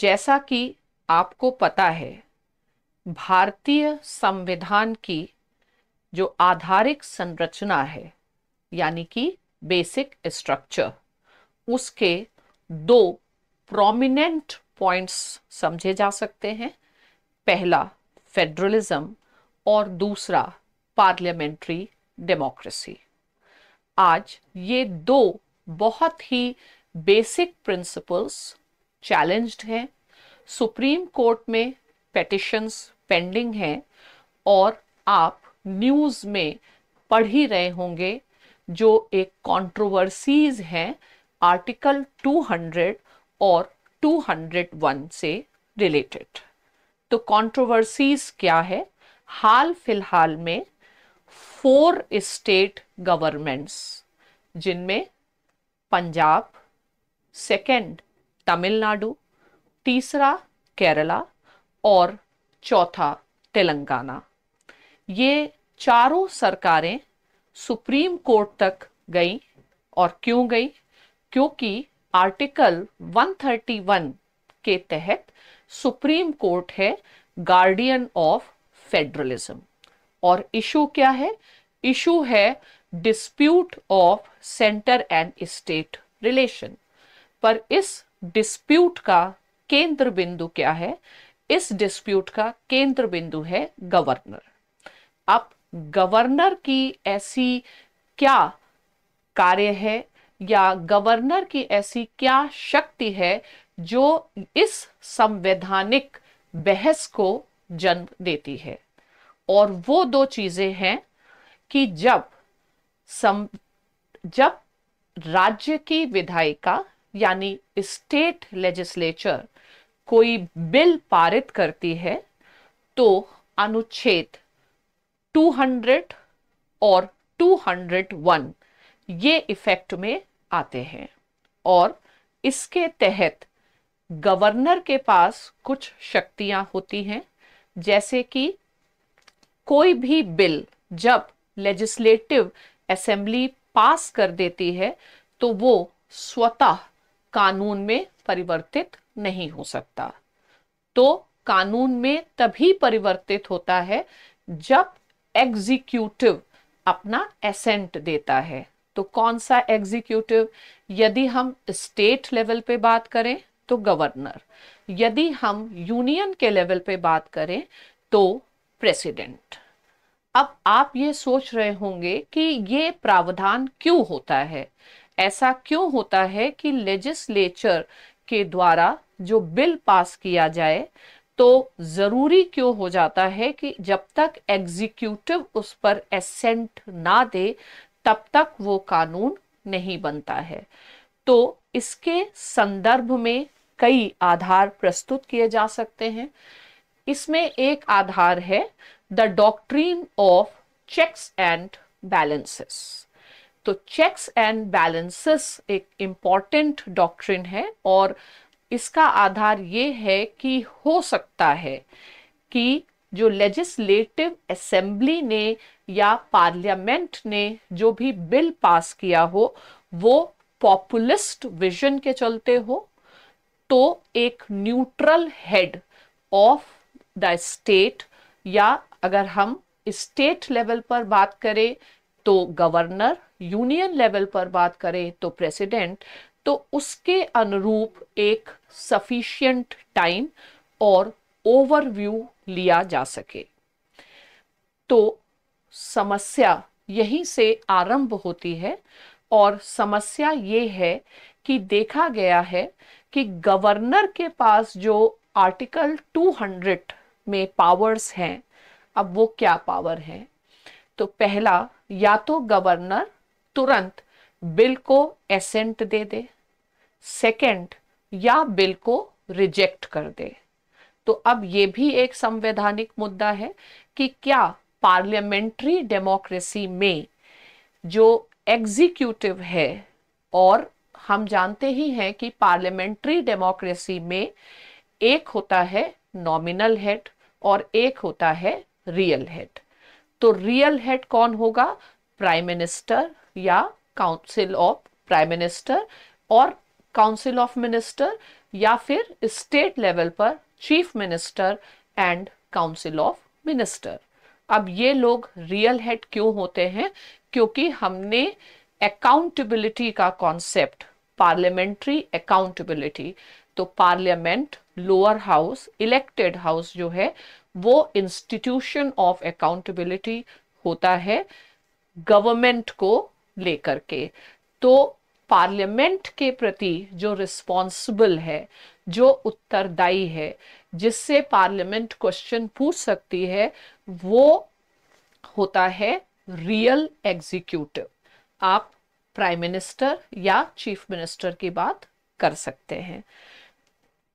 जैसा कि आपको पता है भारतीय संविधान की जो आधारिक संरचना है यानी कि बेसिक स्ट्रक्चर उसके दो प्रोमिनेंट पॉइंट्स समझे जा सकते हैं पहला फेडरलिज्म और दूसरा पार्लियामेंट्री डेमोक्रेसी आज ये दो बहुत ही बेसिक प्रिंसिपल्स चैलेंज्ड हैं सुप्रीम कोर्ट में पेटिशन्स पेंडिंग हैं और आप न्यूज़ में पढ़ ही रहे होंगे जो एक कंट्रोवर्सीज हैं आर्टिकल 200 और 201 से रिलेटेड तो कंट्रोवर्सीज क्या है हाल फिलहाल में फोर स्टेट गवर्नमेंट्स जिनमें पंजाब सेकंड तमिलनाडु तीसरा केरला और चौथा तेलंगाना ये चारों सरकारें सुप्रीम कोर्ट तक गई और क्यों गई क्योंकि आर्टिकल 131 के तहत सुप्रीम कोर्ट है गार्डियन ऑफ फेडरलिज्म और इशू क्या है इशू है dispute of centre and state relation पर इस डिस्प्यूट का केंद्र बिंदु क्या है इस डिस्प्यूट का केंद्र बिंदु है गवर्नर अब गवर्नर की ऐसी क्या कार्य है या गवर्नर की ऐसी क्या शक्ति है जो इस संवैधानिक बहस को जन्म देती है और वो दो चीजें हैं कि जब सम जब राज्य की विधायिका यानी स्टेट लेजिस्लेचर कोई बिल पारित करती है तो अनुच्छेद 200 और 201 ये इफेक्ट में आते हैं और इसके तहत गवर्नर के पास कुछ शक्तियां होती हैं जैसे कि कोई भी बिल जब लेजिस्लेटिव असेंबली पास कर देती है तो वो स्वतः कानून में परिवर्तित नहीं हो सकता तो कानून में तभी परिवर्तित होता है जब एग्जीक्यूटिव अपना एसेंट देता है तो कौन सा एग्जीक्यूटिव यदि हम स्टेट लेवल पे बात करें तो गवर्नर यदि हम यूनियन के लेवल पे बात करें तो प्रेसिडेंट अब आप ये सोच रहे होंगे कि ये प्रावधान क्यों होता है ऐसा क्यों होता है कि लेजिस्लेचर के द्वारा जो बिल पास किया जाए तो ज़रूरी क्यों हो जाता है कि जब तक एग्जीक्यूटिव उस पर एसेंट ना दे तब तक वो कानून नहीं बनता है तो इसके संदर्भ में कई आधार प्रस्तुत किए जा सकते हैं इसमें एक आधार है the doctrine of checks and balances तो चेक्स एंड बैलेंसेस एक इम्पॉर्टेंट डॉक्ट्रिन है और इसका आधार ये है कि हो सकता है कि जो लेजिस्लेटिव असेंबली ने या पार्लियामेंट ने जो भी बिल पास किया हो वो पॉपुलिस्ट विजन के चलते हो तो एक neutral head of the state या अगर हम स्टेट लेवल पर बात करें तो गवर्नर यूनियन लेवल पर बात करें तो प्रेसिडेंट तो उसके अनुरूप एक सफिशियंट टाइम और ओवरव्यू लिया जा सके तो समस्या यहीं से आरंभ होती है और समस्या ये है कि देखा गया है कि गवर्नर के पास जो आर्टिकल 200 में पावर्स हैं अब वो क्या पावर हैं तो पहला या तो गवर्नर तुरंत बिल को एसेंट दे दे सेकंड या बिल को रिजेक्ट कर दे तो अब यह भी एक संवैधानिक मुद्दा है कि क्या पार्लियामेंट्री डेमोक्रेसी में जो एग्जीक्यूटिव है और हम जानते ही हैं कि पार्लियामेंट्री डेमोक्रेसी में एक होता है नॉमिनल हेड और एक होता है रियल हेड तो रियल हेड कौन होगा प्राइम मिनिस्टर या काउंसिल ऑफ प्राइम मिनिस्टर और काउंसिल ऑफ मिनिस्टर या फिर स्टेट लेवल पर chief minister and council of minister अब ये लोग रियल हेड क्यों होते हैं क्योंकि हमने अकाउंटेबिलिटी का कॉन्सेप्ट पार्लियामेंट्री अकाउंटेबिलिटी तो parliament lower house elected house जो है वो इंस्टीट्यूशन ऑफ अकाउंटेबिलिटी होता है गवर्नमेंट को लेकर के तो पार्लियामेंट के प्रति जो रिस्पॉन्सिबल है जो उत्तरदायी है जिससे पार्लियामेंट क्वेश्चन पूछ सकती है वो होता है रियल एग्जीक्यूटिव आप प्राइम मिनिस्टर या चीफ मिनिस्टर की बात कर सकते हैं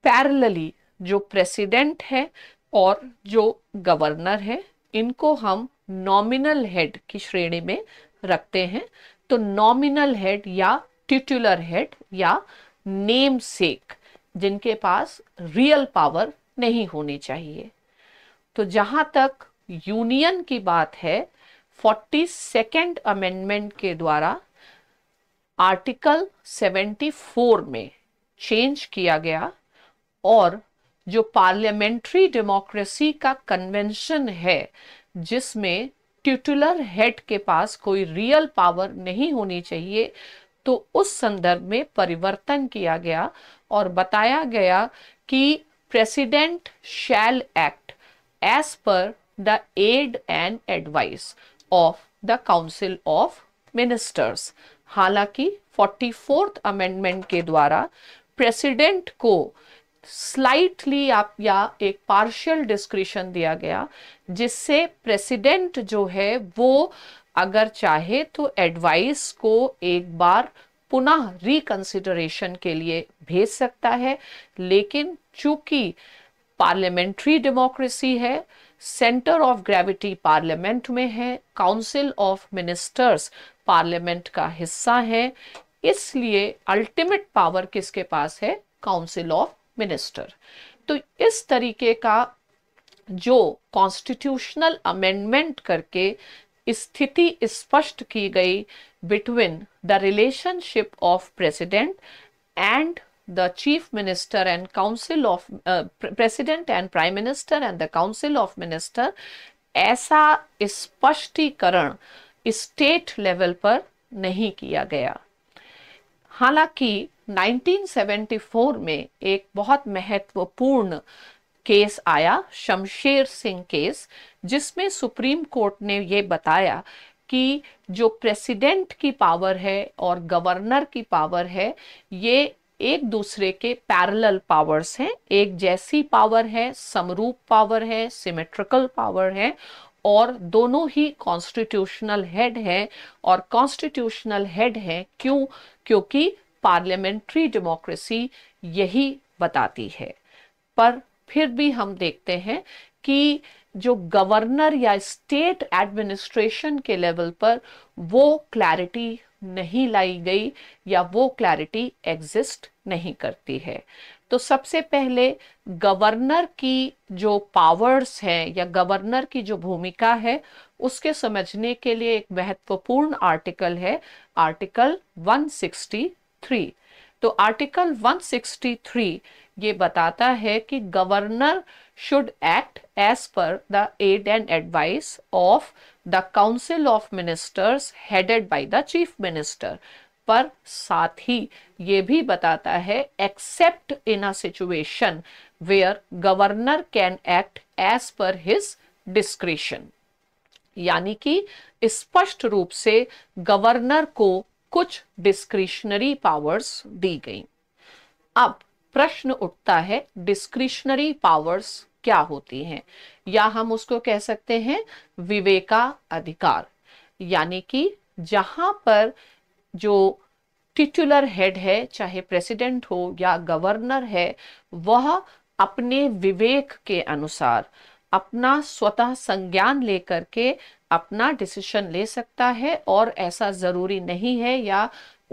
पैरलली जो प्रेसिडेंट है और जो गवर्नर है इनको हम नॉमिनल हेड की श्रेणी में रखते हैं तो नॉमिनल हेड या टिटुलर हेड या नेम सेक जिनके पास रियल पावर नहीं होनी चाहिए तो जहाँ तक यूनियन की बात है फोर्टी सेकेंड अमेंडमेंट के द्वारा आर्टिकल 74 में चेंज किया गया और जो पार्लियामेंट्री डेमोक्रेसी का कन्वेंशन है जिसमें ट्यूटुलर हेड के पास कोई रियल पावर नहीं होनी चाहिए तो उस संदर्भ में परिवर्तन किया गया और बताया गया कि president shall act as per the aid and advice of the council of ministers हालांकि फोर्टी फोर्थ अमेंडमेंट के द्वारा प्रेसिडेंट को स्लाइटली आप या एक पार्शियल डिस्क्रिशन दिया गया जिससे प्रेसिडेंट जो है वो अगर चाहे तो एडवाइस को एक बार पुनः रिकंसिडरेशन के लिए भेज सकता है लेकिन चूंकि पार्लियामेंट्री डेमोक्रेसी है सेंटर ऑफ ग्रेविटी पार्लियामेंट में है काउंसिल ऑफ मिनिस्टर्स पार्लियामेंट का हिस्सा है इसलिए अल्टीमेट पावर किसके पास है काउंसिल ऑफ मिनिस्टर तो इस तरीके का जो कॉन्स्टिट्यूशनल अमेंडमेंट करके स्थिति स्पष्ट की गई between the relationship of president and the chief minister and council of president and prime minister and the council of minister ऐसा स्पष्टीकरण स्टेट लेवल पर नहीं किया गया हालांकि 1974 में एक बहुत महत्वपूर्ण केस आया शमशेर सिंह केस जिसमें सुप्रीम कोर्ट ने ये बताया कि जो प्रेसिडेंट की पावर है और गवर्नर की पावर है ये एक दूसरे के पैरेलल पावर्स हैं एक जैसी पावर है समरूप पावर है सिमेट्रिकल पावर है और दोनों ही कॉन्स्टिट्यूशनल हेड हैं और कॉन्स्टिट्यूशनल हेड हैं क्यों क्योंकि पार्लियामेंट्री डेमोक्रेसी यही बताती है पर फिर भी हम देखते हैं कि जो गवर्नर या स्टेट एडमिनिस्ट्रेशन के लेवल पर वो क्लैरिटी नहीं लाई गई या वो क्लैरिटी एग्जिस्ट नहीं करती है तो सबसे पहले गवर्नर की जो पावर्स हैं या गवर्नर की जो भूमिका है उसके समझने के लिए एक महत्वपूर्ण आर्टिकल है आर्टिकल 163 तो आर्टिकल 163 ये बताता है कि governor should act as per the aid and advice of the council of ministers headed by the chief minister पर साथ ही ये भी बताता है except in a situation where governor can act as per his discretion यानी कि स्पष्ट रूप से गवर्नर को कुछ डिस्क्रिशनरी पावर्स दी गई अब प्रश्न उठता है डिस्क्रिशनरी पावर्स क्या होती हैं या हम उसको कह सकते हैं विवेका अधिकार यानी कि जहां पर जो टिटुलर हेड है चाहे प्रेसिडेंट हो या गवर्नर है वह अपने विवेक के अनुसार अपना स्वतः संज्ञान लेकर के अपना डिसीशन ले सकता है और ऐसा ज़रूरी नहीं है या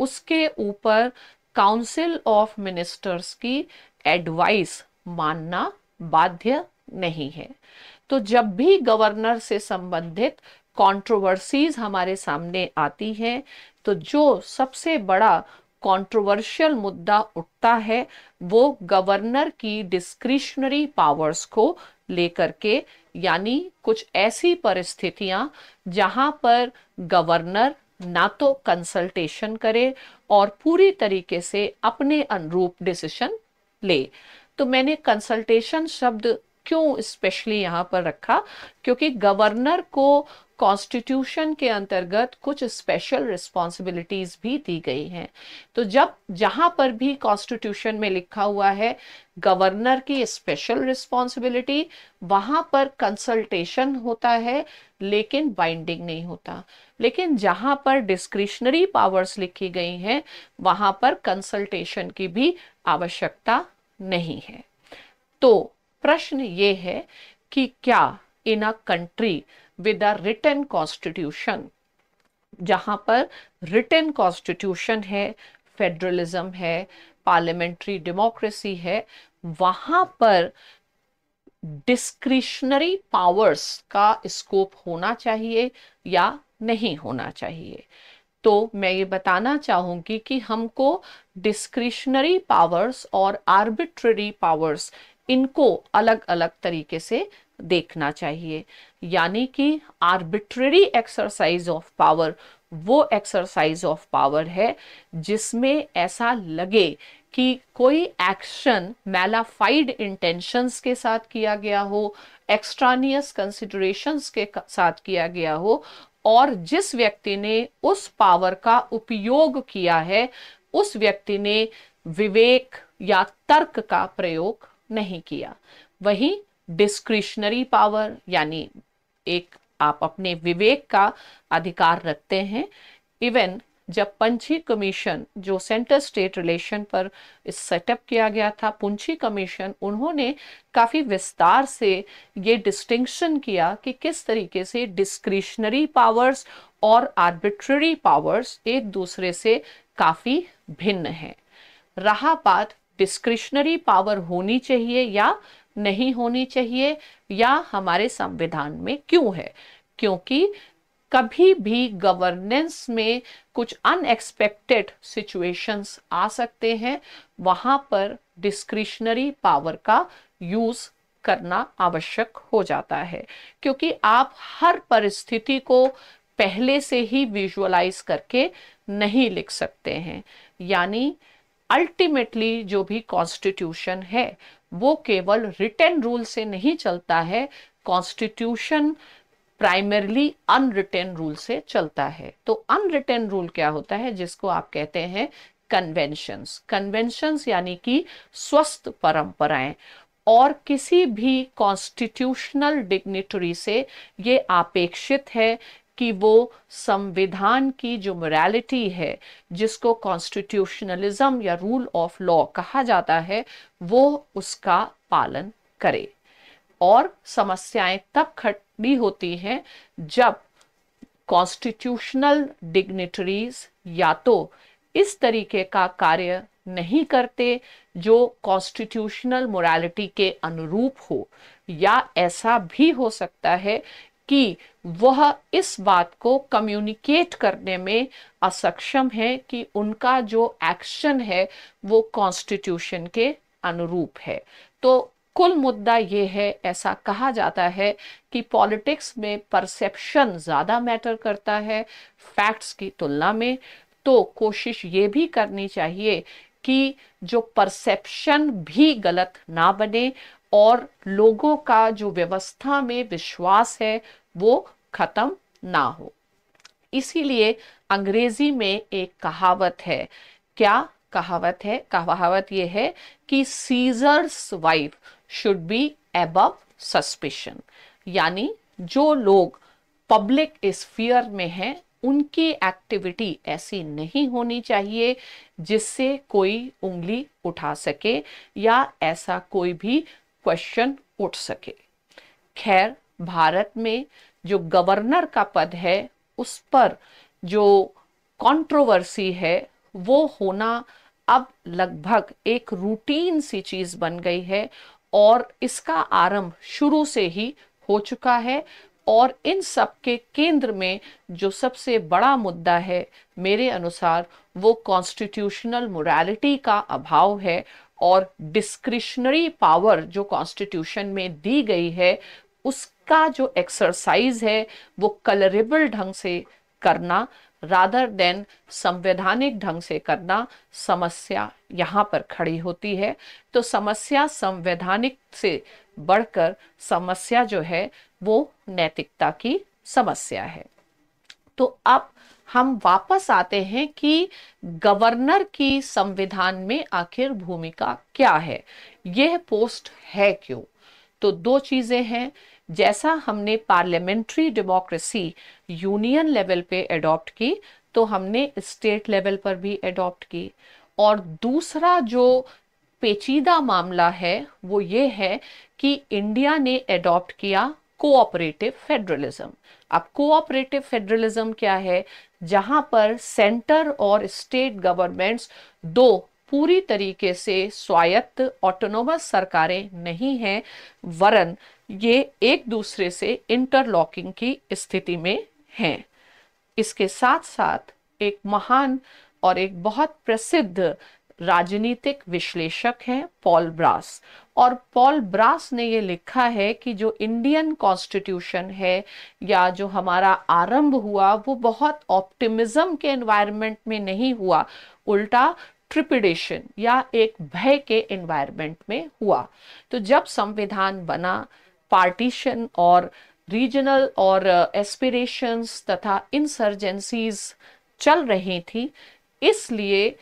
उसके ऊपर काउंसिल ऑफ मिनिस्टर्स की एडवाइस मानना बाध्य नहीं है तो जब भी गवर्नर से संबंधित कंट्रोवर्सीज हमारे सामने आती हैं तो जो सबसे बड़ा कंट्रोवर्शियल मुद्दा उठता है वो गवर्नर की डिस्क्रिशनरी पावर्स को लेकर के यानी कुछ ऐसी परिस्थितियां जहां पर गवर्नर ना तो कंसल्टेशन करे और पूरी तरीके से अपने अनुरूप डिसीजन ले तो मैंने कंसल्टेशन शब्द क्यों स्पेशली यहाँ पर रखा क्योंकि गवर्नर को कॉन्स्टिट्यूशन के अंतर्गत कुछ स्पेशल रिस्पॉन्सिबिलिटीज भी दी गई हैं तो जब जहाँ पर भी कॉन्स्टिट्यूशन में लिखा हुआ है गवर्नर की स्पेशल रिस्पॉन्सिबिलिटी वहाँ पर कंसल्टेशन होता है लेकिन बाइंडिंग नहीं होता लेकिन जहाँ पर डिस्क्रिशनरी पावर्स लिखी गई हैं वहाँ पर कंसल्टेशन की भी आवश्यकता नहीं है तो प्रश्न ये है कि क्या in a country with a written constitution जहां पर रिटर्न कॉन्स्टिट्यूशन है फेडरलिज्म है पार्लियामेंट्री डेमोक्रेसी है वहां पर डिस्क्रिशनरी पावर्स का स्कोप होना चाहिए या नहीं होना चाहिए तो मैं ये बताना चाहूंगी कि हमको डिस्क्रिशनरी पावर्स और आर्बिट्ररी पावर्स इनको अलग अलग तरीके से देखना चाहिए यानी कि आर्बिट्ररी एक्सरसाइज ऑफ पावर वो एक्सरसाइज ऑफ पावर है जिसमें ऐसा लगे कि कोई एक्शन मैलाफाइड इंटेंशंस के साथ किया गया हो एक्स्ट्रानियस कंसिडरेशंस के साथ किया गया हो और जिस व्यक्ति ने उस पावर का उपयोग किया है उस व्यक्ति ने विवेक या तर्क का प्रयोग नहीं किया वही डिस्क्रिशनरी पावर यानी एक आप अपने विवेक का अधिकार रखते हैं इवन जब पंछी कमीशन जो सेंटर स्टेट रिलेशन पर सेटअप किया गया था पुंछी कमीशन उन्होंने काफ़ी विस्तार से ये डिस्टिंक्शन किया कि किस तरीके से डिस्क्रिशनरी पावर्स और आर्बिट्ररी पावर्स एक दूसरे से काफ़ी भिन्न हैं रहा बात डिस्क्रिशनरी पावर होनी चाहिए या नहीं होनी चाहिए या हमारे संविधान में क्यों है क्योंकि कभी भी गवर्नेंस में कुछ अनएक्सपेक्टेड सिचुएशंस आ सकते हैं वहां पर डिस्क्रिशनरी पावर का यूज करना आवश्यक हो जाता है क्योंकि आप हर परिस्थिति को पहले से ही विजुअलाइज करके नहीं लिख सकते हैं यानी अल्टीमेटली जो भी कॉन्स्टिट्यूशन है वो केवल रिटर्न रूल से नहीं चलता है कॉन्स्टिट्यूशन प्राइमरली अनरिटर्न रूल से चलता है तो अनरिटर्न रूल क्या होता है जिसको आप कहते हैं कन्वेंशंस कन्वेंशंस यानी कि स्वस्थ परंपराएं और किसी भी कॉन्स्टिट्यूशनल डिग्निटरी से ये अपेक्षित है कि वो संविधान की जो मोरालिटी है जिसको कॉन्स्टिट्यूशनलिज्म या रूल ऑफ लॉ कहा जाता है वो उसका पालन करे और समस्याएं तब खड़ी होती हैं जब कॉन्स्टिट्यूशनल डिग्निटरीज या तो इस तरीके का कार्य नहीं करते जो कॉन्स्टिट्यूशनल मोरालिटी के अनुरूप हो या ऐसा भी हो सकता है कि वह इस बात को कम्युनिकेट करने में असक्षम है कि उनका जो एक्शन है वो कॉन्स्टिट्यूशन के अनुरूप है तो कुल मुद्दा ये है ऐसा कहा जाता है कि पॉलिटिक्स में परसेप्शन ज़्यादा मैटर करता है फैक्ट्स की तुलना में तो कोशिश ये भी करनी चाहिए कि जो परसेप्शन भी गलत ना बने और लोगों का जो व्यवस्था में विश्वास है वो खत्म ना हो इसीलिए अंग्रेजी में एक कहावत है क्या कहावत है कहावत ये है कि Caesar's wife should be above suspicion यानी जो लोग पब्लिक स्फीयर में हैं उनकी एक्टिविटी ऐसी नहीं होनी चाहिए जिससे कोई उंगली उठा सके या ऐसा कोई भी क्वेश्चन उठ सके खैर भारत में जो गवर्नर का पद है उस पर जो कंट्रोवर्सी है वो होना अब लगभग एक रूटीन सी चीज़ बन गई है और इसका आरंभ शुरू से ही हो चुका है और इन सब के केंद्र में जो सबसे बड़ा मुद्दा है मेरे अनुसार वो कॉन्स्टिट्यूशनल मोरालिटी का अभाव है और डिस्क्रिशनरी पावर जो कॉन्स्टिट्यूशन में दी गई है उसका जो एक्सरसाइज है वो कलरेबल ढंग से करना रादर देन संवैधानिक ढंग से करना समस्या यहाँ पर खड़ी होती है तो समस्या संवैधानिक से बढ़कर समस्या जो है वो नैतिकता की समस्या है तो अब हम वापस आते हैं कि गवर्नर की संविधान में आखिर भूमिका क्या है यह पोस्ट है क्यों तो दो चीजें हैं जैसा हमने पार्लियामेंट्री डेमोक्रेसी यूनियन लेवल पे एडॉप्ट की तो हमने स्टेट लेवल पर भी एडॉप्ट की और दूसरा जो पेचीदा मामला है वो ये है कि इंडिया ने एडॉप्ट किया कोऑपरेटिव फेडरलिज्म अब कोऑपरेटिव फेडरलिज्म क्या है जहां पर सेंटर और स्टेट गवर्नमेंट्स दो पूरी तरीके से स्वायत्त ऑटोनोमस सरकारें नहीं हैं वरन ये एक दूसरे से इंटरलॉकिंग की स्थिति में हैं इसके साथ साथ एक महान और एक बहुत प्रसिद्ध राजनीतिक विश्लेषक हैं पॉल ब्रास और पॉल ब्रास ने ये लिखा है कि जो इंडियन कॉन्स्टिट्यूशन है या जो हमारा आरंभ हुआ वो बहुत ऑप्टिमिज्म के एनवायरनमेंट में नहीं हुआ उल्टा ट्रिपिडेशन या एक भय के एनवायरनमेंट में हुआ तो जब संविधान बना पार्टीशन और रीजनल और एस्पिरेशंस uh, तथा इंसर्जेंसीज चल रही थी इसलिए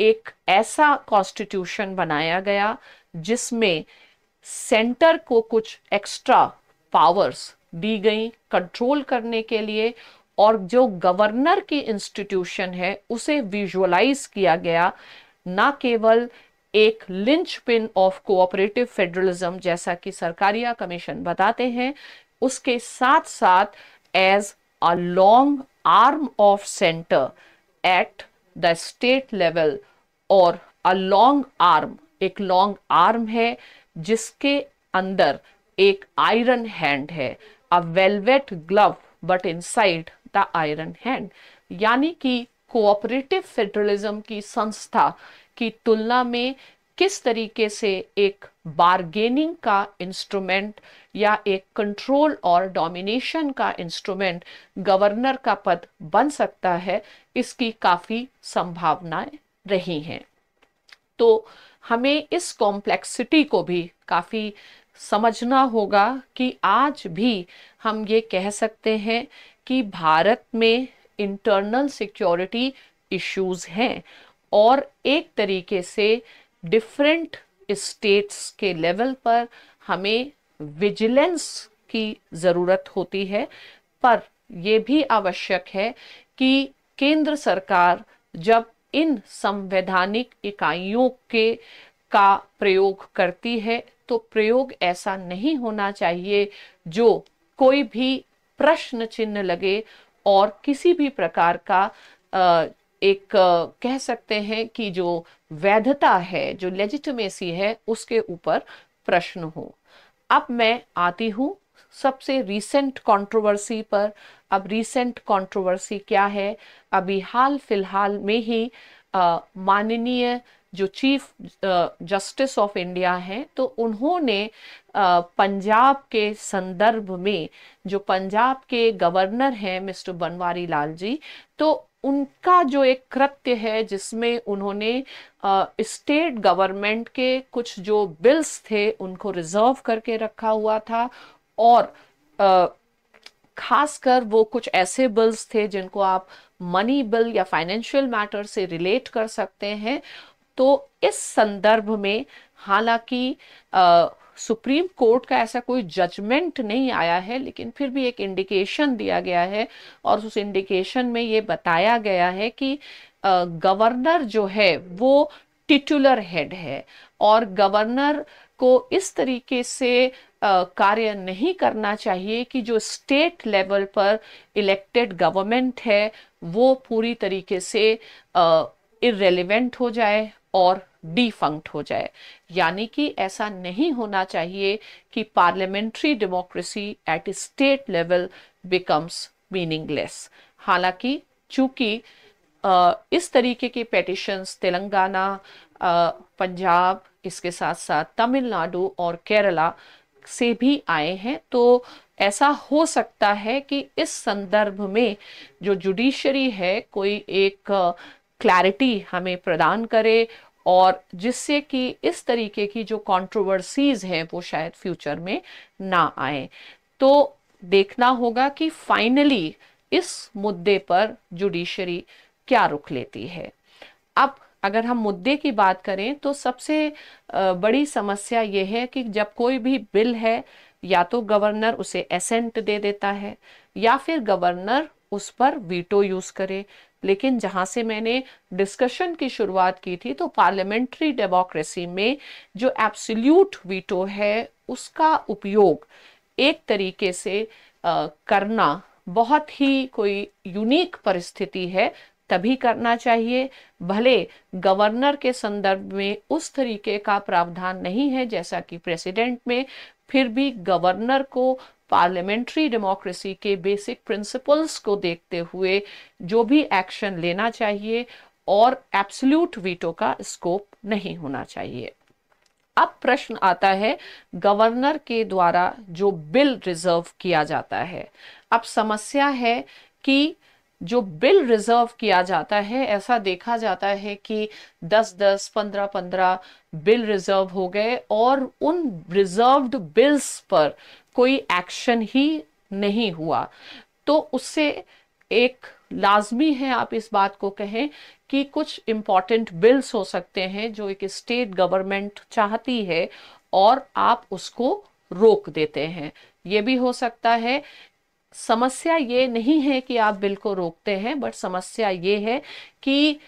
एक ऐसा कॉन्स्टिट्यूशन बनाया गया जिसमें सेंटर को कुछ एक्स्ट्रा पावर्स दी गई कंट्रोल करने के लिए और जो गवर्नर की इंस्टीट्यूशन है उसे विजुअलाइज किया गया ना केवल एक linchpin of cooperative federalism जैसा कि सरकारिया कमीशन बताते हैं उसके साथ साथ as a long arm of centre at the state level और अ लॉन्ग आर्म एक लॉन्ग आर्म है जिसके अंदर एक आयरन हैंड है a velvet glove but side the iron hand यानी कि कोऑपरेटिव फेडरलिज्म की संस्था की तुलना में किस तरीके से एक बारगेनिंग का इंस्ट्रूमेंट या एक कंट्रोल और डोमिनेशन का इंस्ट्रूमेंट गवर्नर का पद बन सकता है इसकी काफ़ी संभावनाएं रही हैं तो हमें इस कॉम्प्लेक्सिटी को भी काफ़ी समझना होगा कि आज भी हम ये कह सकते हैं कि भारत में इंटरनल सिक्योरिटी इश्यूज हैं और एक तरीके से डिफरेंट स्टेट्स के लेवल पर हमें विजिलेंस की ज़रूरत होती है पर यह भी आवश्यक है कि केंद्र सरकार जब इन संवैधानिक इकाइयों के का प्रयोग करती है तो प्रयोग ऐसा नहीं होना चाहिए जो कोई भी प्रश्न चिन्ह लगे और किसी भी प्रकार का एक कह सकते हैं कि जो वैधता है जो लेजिटमेसी है उसके ऊपर प्रश्न हो अब मैं आती हूं सबसे रीसेंट कंट्रोवर्सी पर अब रीसेंट कंट्रोवर्सी क्या है अभी हाल फिलहाल में ही माननीय जो चीफ जस्टिस ऑफ इंडिया हैं तो उन्होंने पंजाब के संदर्भ में जो पंजाब के गवर्नर हैं मिस्टर बनवारी लाल जी तो उनका जो एक कृत्य है जिसमें उन्होंने स्टेट गवर्नमेंट के कुछ जो बिल्स थे उनको रिजर्व करके रखा हुआ था और खासकर वो कुछ ऐसे बिल्स थे जिनको आप मनी बिल या फाइनेंशियल मैटर से रिलेट कर सकते हैं तो इस संदर्भ में हालांकि सुप्रीम कोर्ट का ऐसा कोई जजमेंट नहीं आया है लेकिन फिर भी एक इंडिकेशन दिया गया है और उस इंडिकेशन में ये बताया गया है कि गवर्नर जो है वो टिटुलर हेड है और गवर्नर को इस तरीके से कार्य नहीं करना चाहिए कि जो स्टेट लेवल पर इलेक्टेड गवर्नमेंट है वो पूरी तरीके से इरेलीवेंट हो जाए और डिफंक्ट हो जाए यानी कि ऐसा नहीं होना चाहिए कि parliamentary democracy at state level becomes meaningless हालांकि चूंकि इस तरीके के पेटिशंस तेलंगाना पंजाब इसके साथ साथ तमिलनाडु और केरला से भी आए हैं तो ऐसा हो सकता है कि इस संदर्भ में जो जुडिशरी है कोई एक क्लैरिटी हमें प्रदान करे और जिससे कि इस तरीके की जो कंट्रोवर्सीज हैं वो शायद फ्यूचर में ना आए तो देखना होगा कि फाइनली इस मुद्दे पर जुडिशरी क्या रुख लेती है अब अगर हम मुद्दे की बात करें तो सबसे बड़ी समस्या ये है कि जब कोई भी बिल है या तो गवर्नर उसे एसेंट दे देता है या फिर गवर्नर उस पर वीटो यूज़ करे लेकिन जहां से मैंने डिस्कशन की शुरुआत की थी तो पार्लियामेंट्री डेमोक्रेसी में जो एब्सोल्यूट वीटो है उसका उपयोग एक तरीके से आ, करना बहुत ही कोई यूनिक परिस्थिति है तभी करना चाहिए भले गवर्नर के संदर्भ में उस तरीके का प्रावधान नहीं है जैसा कि प्रेसिडेंट में फिर भी गवर्नर को पार्लियामेंट्री डेमोक्रेसी के बेसिक प्रिंसिपल्स को देखते हुए जो भी एक्शन लेना चाहिए और एब्सल्यूट वीटो का स्कोप नहीं होना चाहिए अब प्रश्न आता है गवर्नर के द्वारा जो बिल रिजर्व किया जाता है अब समस्या है कि जो बिल रिजर्व किया जाता है ऐसा देखा जाता है कि 10 10 15 15 बिल रिजर्व हो गए और उन रिजर्व्ड बिल्स पर कोई एक्शन ही नहीं हुआ तो उससे एक लाजमी है आप इस बात को कहें कि कुछ इम्पॉर्टेंट बिल्स हो सकते हैं जो एक स्टेट गवर्नमेंट चाहती है और आप उसको रोक देते हैं ये भी हो सकता है समस्या ये नहीं है कि आप बिल को रोकते हैं बट समस्या ये है कि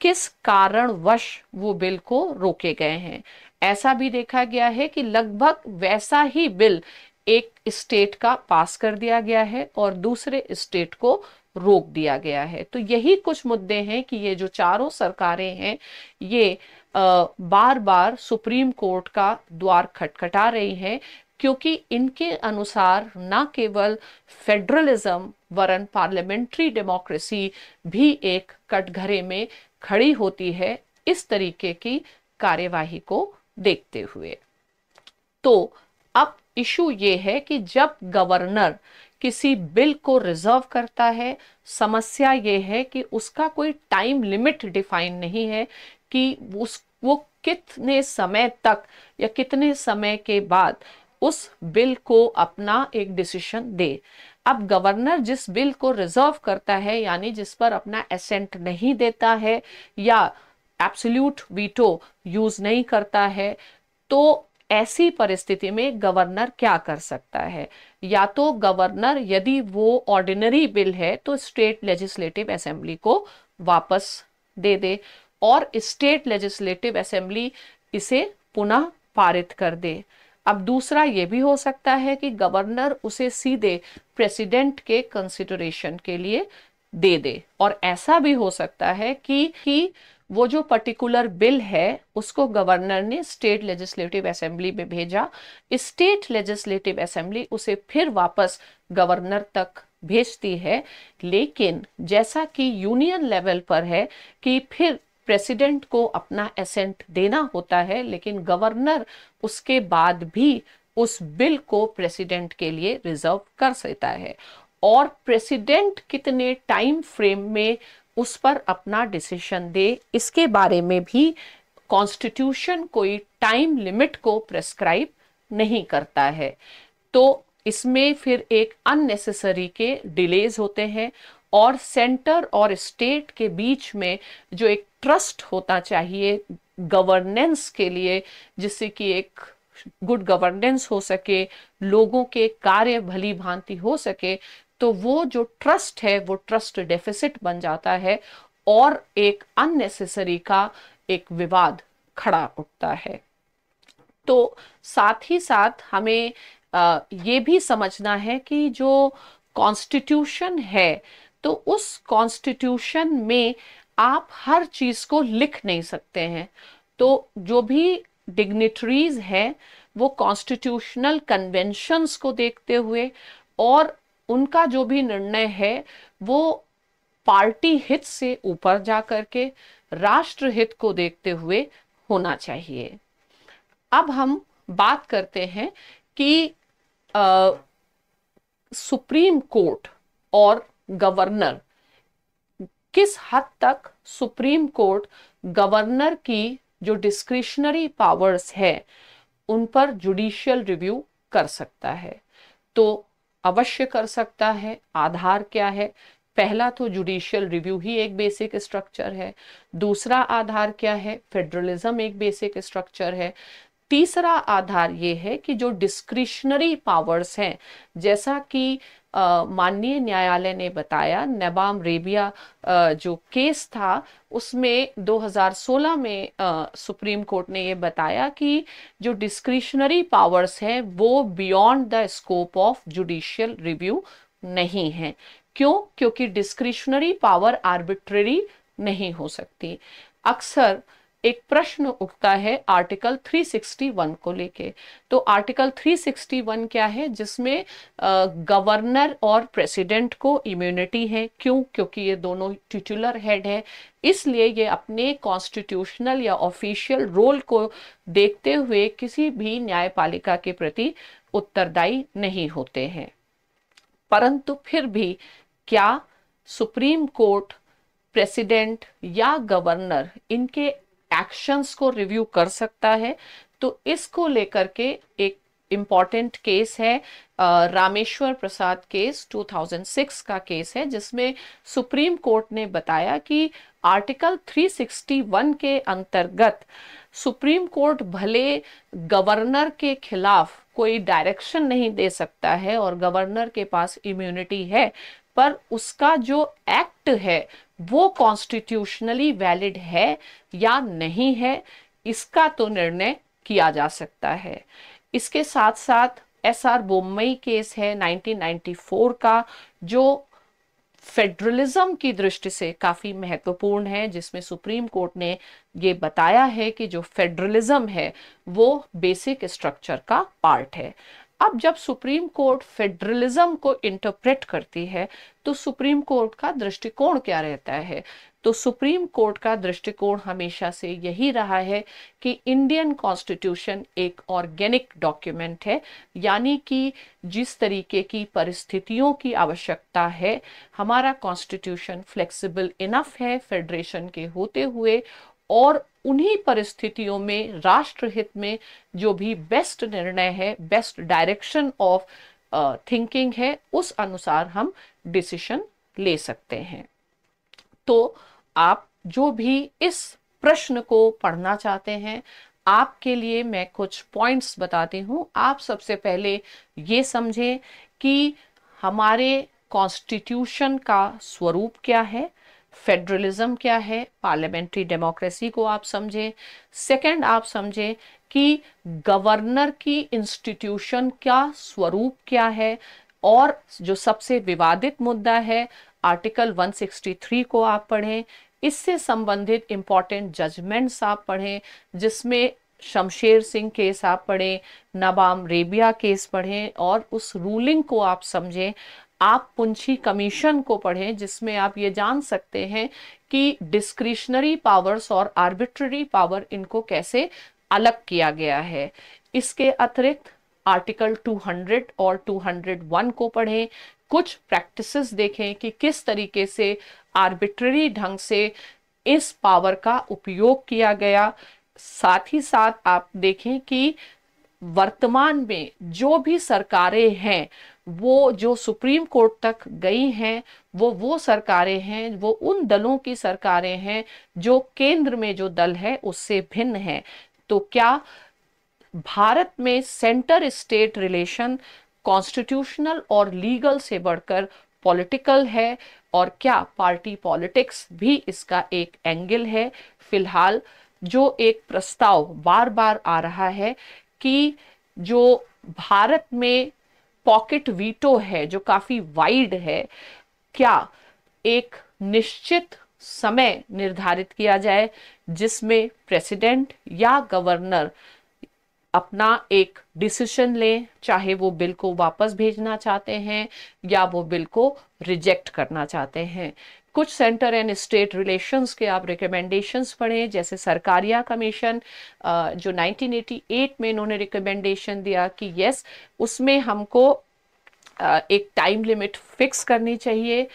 किस कारणवश वो बिल को रोके गए हैं ऐसा भी देखा गया है कि लगभग वैसा ही बिल एक स्टेट का पास कर दिया गया है और दूसरे स्टेट को रोक दिया गया है तो यही कुछ मुद्दे हैं कि ये जो चारों सरकारें हैं ये बार बार सुप्रीम कोर्ट का द्वार खटखटा रही हैं क्योंकि इनके अनुसार न केवल फेडरलिज्म वरन पार्लियामेंट्री डेमोक्रेसी भी एक कटघरे में खड़ी होती है इस तरीके की कार्यवाही को देखते हुए तो अब इशू ये है कि जब गवर्नर किसी बिल को रिजर्व करता है समस्या ये है कि उसका कोई टाइम लिमिट डिफाइन नहीं है कि उस वो कितने समय तक या कितने समय के बाद उस बिल को अपना एक डिसीशन दे अब गवर्नर जिस बिल को रिजर्व करता है यानी जिस पर अपना एसेंट नहीं देता है या एब्सोल्यूट वीटो यूज नहीं करता है तो ऐसी परिस्थिति में गवर्नर क्या कर सकता है या तो गवर्नर यदि वो ऑर्डिनरी बिल है तो स्टेट लेजिस्लेटिव असेंबली को वापस दे दे और स्टेट लेजिस्लेटिव असेंबली इसे पुनः पारित कर दे अब दूसरा ये भी हो सकता है कि गवर्नर उसे सीधे प्रेसिडेंट के कंसिडरेशन के लिए दे दे और ऐसा भी हो सकता है कि, कि वो जो पर्टिकुलर बिल है उसको गवर्नर ने स्टेट लेजिस्लेटिव असेंबली में भेजा स्टेट लेजिस्लेटिव असेंबली उसे फिर वापस गवर्नर तक भेजती है लेकिन जैसा कि यूनियन लेवल पर है कि फिर प्रेसिडेंट को अपना एसेंट देना होता है लेकिन गवर्नर उसके बाद भी उस बिल को प्रेसिडेंट के लिए रिजर्व कर सकता है और प्रेसिडेंट कितने टाइम फ्रेम में उस पर अपना डिसीशन दे इसके बारे में भी कॉन्स्टिट्यूशन कोई टाइम लिमिट को प्रेस्क्राइब नहीं करता है तो इसमें फिर एक अननेसेसरी के डिलेज होते हैं और सेंटर और स्टेट के बीच में जो एक ट्रस्ट होना चाहिए गवर्नेंस के लिए जिससे कि एक गुड गवर्नेंस हो सके लोगों के कार्य भली भांति हो सके तो वो जो ट्रस्ट है वो ट्रस्ट डेफिसिट बन जाता है और एक अननेसेसरी का एक विवाद खड़ा उठता है तो साथ ही साथ हमें ये भी समझना है कि जो कॉन्स्टिट्यूशन है तो उस कॉन्स्टिट्यूशन में आप हर चीज़ को लिख नहीं सकते हैं तो जो भी डिग्निटरीज है वो कॉन्स्टिट्यूशनल कन्वेंशंस को देखते हुए और उनका जो भी निर्णय है वो पार्टी हित से ऊपर जा करके राष्ट्र हित को देखते हुए होना चाहिए अब हम बात करते हैं कि आ, सुप्रीम कोर्ट और गवर्नर किस हद तक सुप्रीम कोर्ट गवर्नर की जो डिस्क्रिशनरी पावर्स है उन पर जुडिशियल रिव्यू कर सकता है तो अवश्य कर सकता है आधार क्या है पहला तो जुडिशियल रिव्यू ही एक बेसिक स्ट्रक्चर है दूसरा आधार क्या है फेडरलिज्म एक बेसिक स्ट्रक्चर है तीसरा आधार ये है कि जो डिस्क्रिशनरी पावर्स हैं जैसा कि माननीय न्यायालय ने बताया नबाम रेबिया आ, जो केस था उसमें 2016 में आ, सुप्रीम कोर्ट ने ये बताया कि जो डिस्क्रिशनरी पावर्स हैं वो beyond the scope of judicial review नहीं है क्यों क्योंकि डिस्क्रिशनरी पावर आर्बिट्ररी नहीं हो सकती अक्सर एक प्रश्न उठता है आर्टिकल 361 को लेके तो आर्टिकल 361 क्या है जिसमें गवर्नर और प्रेसिडेंट को इम्यूनिटी है क्यों क्योंकि ये दोनों टिटुलर हेड है इसलिए ये अपने कॉन्स्टिट्यूशनल या ऑफिशियल रोल को देखते हुए किसी भी न्यायपालिका के प्रति उत्तरदायी नहीं होते हैं परंतु फिर भी क्या सुप्रीम कोर्ट प्रेसिडेंट या गवर्नर इनके एक्शंस को रिव्यू कर सकता है तो इसको लेकर के एक इम्पॉर्टेंट केस है रामेश्वर प्रसाद केस 2006 का केस है जिसमें सुप्रीम कोर्ट ने बताया कि आर्टिकल 361 के अंतर्गत सुप्रीम कोर्ट भले गवर्नर के खिलाफ कोई डायरेक्शन नहीं दे सकता है और गवर्नर के पास इम्यूनिटी है पर उसका जो एक्ट है वो कॉन्स्टिट्यूशनली वैलिड है या नहीं है इसका तो निर्णय किया जा सकता है इसके साथ साथ एस आर बोमई केस है 1994 का जो फेडरलिज्म की दृष्टि से काफ़ी महत्वपूर्ण है जिसमें सुप्रीम कोर्ट ने ये बताया है कि जो फेडरलिज्म है वो बेसिक स्ट्रक्चर का पार्ट है अब जब सुप्रीम कोर्ट फेडरलिज्म को इंटरप्रेट करती है तो सुप्रीम कोर्ट का दृष्टिकोण क्या रहता है तो सुप्रीम कोर्ट का दृष्टिकोण हमेशा से यही रहा है कि इंडियन कॉन्स्टिट्यूशन एक ऑर्गेनिक डॉक्यूमेंट है यानी कि जिस तरीके की परिस्थितियों की आवश्यकता है हमारा कॉन्स्टिट्यूशन फ्लेक्सिबल इनफ है फेडरेशन के होते हुए और उन्हीं परिस्थितियों में राष्ट्रहित में जो भी बेस्ट निर्णय है बेस्ट डायरेक्शन ऑफ थिंकिंग है उस अनुसार हम डिसीशन ले सकते हैं तो आप जो भी इस प्रश्न को पढ़ना चाहते हैं आपके लिए मैं कुछ पॉइंट्स बताती हूँ आप सबसे पहले ये समझें कि हमारे कॉन्स्टिट्यूशन का स्वरूप क्या है फेडरलिज्म क्या है पार्लियामेंट्री डेमोक्रेसी को आप समझें सेकंड आप समझें कि गवर्नर की इंस्टीट्यूशन का स्वरूप क्या है और जो सबसे विवादित मुद्दा है आर्टिकल 163 को आप पढ़ें इससे संबंधित इम्पॉर्टेंट जजमेंट्स आप पढ़ें जिसमें शमशेर सिंह केस आप पढ़ें नबाम रेबिया केस पढ़ें और उस रूलिंग को आप समझें आप पुंछी कमीशन को पढ़ें जिसमें आप ये जान सकते हैं कि डिस्क्रिशनरी पावर्स और आर्बिट्ररी पावर इनको कैसे अलग किया गया है इसके अतिरिक्त आर्टिकल 200 और 201 को पढ़ें कुछ प्रैक्टिसेस देखें कि किस तरीके से आर्बिट्ररी ढंग से इस पावर का उपयोग किया गया साथ ही साथ आप देखें कि वर्तमान में जो भी सरकारें हैं वो जो सुप्रीम कोर्ट तक गई हैं वो वो सरकारें हैं वो उन दलों की सरकारें हैं जो केंद्र में जो दल है उससे भिन्न है तो क्या भारत में सेंटर स्टेट रिलेशन कॉन्स्टिट्यूशनल और लीगल से बढ़कर पॉलिटिकल है और क्या पार्टी पॉलिटिक्स भी इसका एक एंगल है फिलहाल जो एक प्रस्ताव बार बार आ रहा है कि जो भारत में पॉकेट वीटो है जो काफ़ी वाइड है क्या एक निश्चित समय निर्धारित किया जाए जिसमें प्रेसिडेंट या गवर्नर अपना एक डिसीजन ले चाहे वो बिल को वापस भेजना चाहते हैं या वो बिल को रिजेक्ट करना चाहते हैं कुछ सेंटर एंड स्टेट रिलेशंस के आप रिकमेंडेशंस पढ़ें जैसे सरकारिया कमीशन जो 1988 में इन्होंने रिकमेंडेशन दिया कि यस उसमें हमको एक टाइम लिमिट फिक्स करनी चाहिए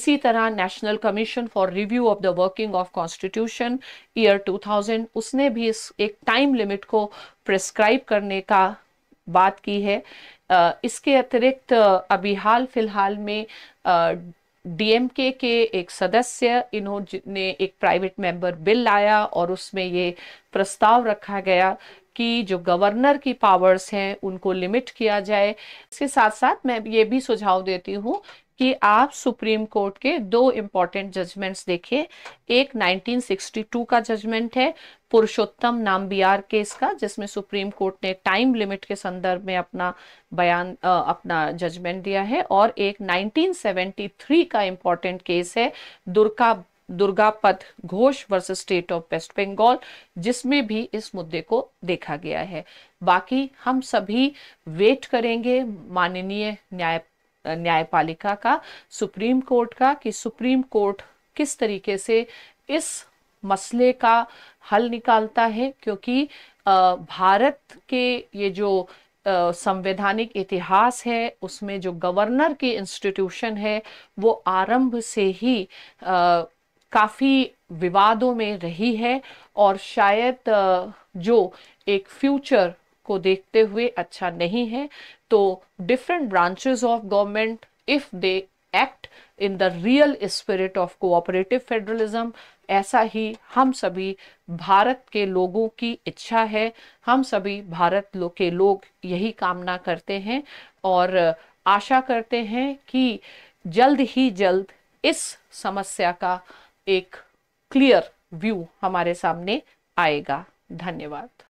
इसी तरह national commission for review of the working of constitution year 2000 उसने भी इस एक टाइम लिमिट को प्रिस्क्राइब करने का बात की है इसके अतिरिक्त अभी हाल फिलहाल में डीएमके के एक सदस्य इन्होंने एक प्राइवेट मेंबर बिल लाया और उसमें ये प्रस्ताव रखा गया कि जो गवर्नर की पावर्स हैं उनको लिमिट किया जाए इसके साथ साथ मैं ये भी सुझाव देती हूँ कि आप सुप्रीम कोर्ट के दो इम्पॉर्टेंट जजमेंट्स देखिए एक 1962 का जजमेंट है पुरुषोत्तम नामबियार केस का जिसमें सुप्रीम कोर्ट ने टाइम लिमिट के संदर्भ में अपना बयान अपना जजमेंट दिया है और एक 1973 का इम्पॉर्टेंट केस है Durga Durga Ghosh versus state of West Bengal जिसमें भी इस मुद्दे को देखा गया है बाकी हम सभी वेट करेंगे माननीय न्याय न्यायपालिका का सुप्रीम कोर्ट का कि सुप्रीम कोर्ट किस तरीके से इस मसले का हल निकालता है क्योंकि भारत के ये जो संवैधानिक इतिहास है उसमें जो गवर्नर की इंस्टीट्यूशन है वो आरंभ से ही काफ़ी विवादों में रही है और शायद जो एक फ्यूचर को देखते हुए अच्छा नहीं है तो different branches of government if they act in the real spirit of cooperative federalism ऐसा ही हम सभी भारत के लोगों की इच्छा है हम सभी भारत लो के लोग यही कामना करते हैं और आशा करते हैं कि जल्द ही जल्द इस समस्या का एक क्लियर व्यू हमारे सामने आएगा धन्यवाद